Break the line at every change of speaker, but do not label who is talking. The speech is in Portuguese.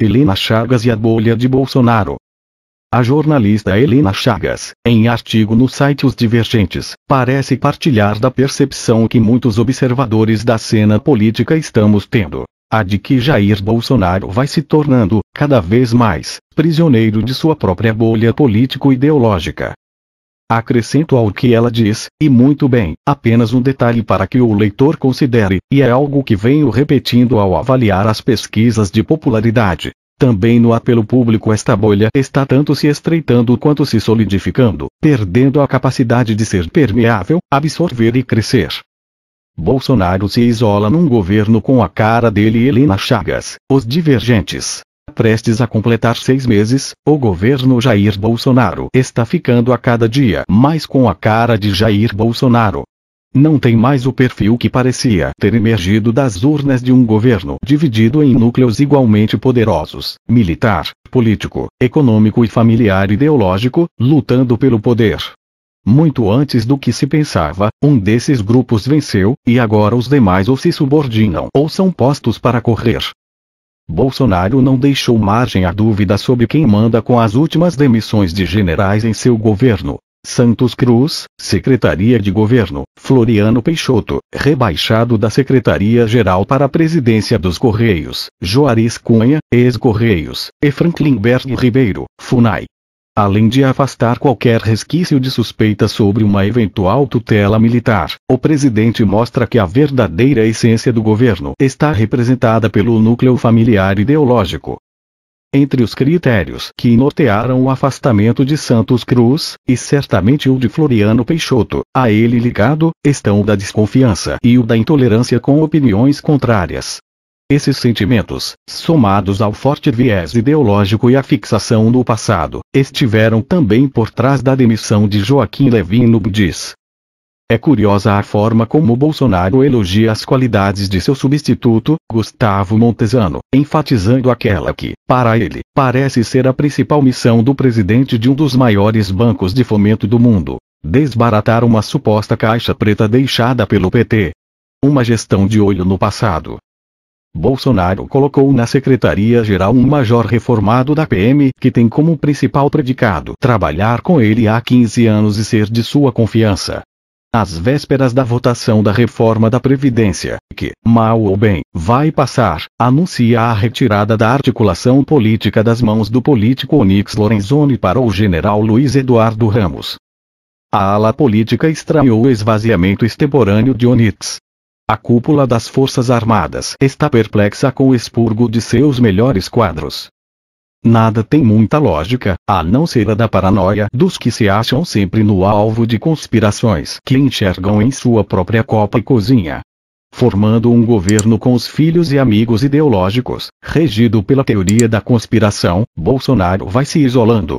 Helena Chagas e a bolha de Bolsonaro. A jornalista Helena Chagas, em artigo no site Os Divergentes, parece partilhar da percepção que muitos observadores da cena política estamos tendo. A de que Jair Bolsonaro vai se tornando, cada vez mais, prisioneiro de sua própria bolha político-ideológica, Acrescento ao que ela diz, e muito bem, apenas um detalhe para que o leitor considere, e é algo que venho repetindo ao avaliar as pesquisas de popularidade. Também no apelo público esta bolha está tanto se estreitando quanto se solidificando, perdendo a capacidade de ser permeável, absorver e crescer. Bolsonaro se isola num governo com a cara dele e Helena Chagas, os divergentes, Prestes a completar seis meses, o governo Jair Bolsonaro está ficando a cada dia mais com a cara de Jair Bolsonaro. Não tem mais o perfil que parecia ter emergido das urnas de um governo dividido em núcleos igualmente poderosos, militar, político, econômico e familiar ideológico, lutando pelo poder. Muito antes do que se pensava, um desses grupos venceu, e agora os demais ou se subordinam ou são postos para correr Bolsonaro não deixou margem à dúvida sobre quem manda com as últimas demissões de generais em seu governo. Santos Cruz, Secretaria de Governo, Floriano Peixoto, rebaixado da Secretaria-Geral para a Presidência dos Correios, Joariz Cunha, ex-Correios, e Franklin Berg Ribeiro, FUNAI, além de afastar qualquer resquício de suspeita sobre uma eventual tutela militar. O presidente mostra que a verdadeira essência do governo está representada pelo núcleo familiar ideológico. Entre os critérios que nortearam o afastamento de Santos Cruz, e certamente o de Floriano Peixoto, a ele ligado, estão o da desconfiança e o da intolerância com opiniões contrárias. Esses sentimentos, somados ao forte viés ideológico e à fixação no passado, estiveram também por trás da demissão de Joaquim Levin no BDIS. É curiosa a forma como Bolsonaro elogia as qualidades de seu substituto, Gustavo Montesano, enfatizando aquela que, para ele, parece ser a principal missão do presidente de um dos maiores bancos de fomento do mundo: desbaratar uma suposta caixa preta deixada pelo PT. Uma gestão de olho no passado, Bolsonaro colocou na secretaria-geral um major reformado da PM que tem como principal predicado trabalhar com ele há 15 anos e ser de sua confiança. Às vésperas da votação da reforma da Previdência, que, mal ou bem, vai passar, anuncia a retirada da articulação política das mãos do político Onix Lorenzoni para o general Luiz Eduardo Ramos. A ala política estranhou o esvaziamento extemporâneo de Onix, a cúpula das Forças Armadas está perplexa com o expurgo de seus melhores quadros. Nada tem muita lógica, a não ser a da paranoia dos que se acham sempre no alvo de conspirações que enxergam em sua própria copa e cozinha. Formando um governo com os filhos e amigos ideológicos, regido pela teoria da conspiração, Bolsonaro vai se isolando,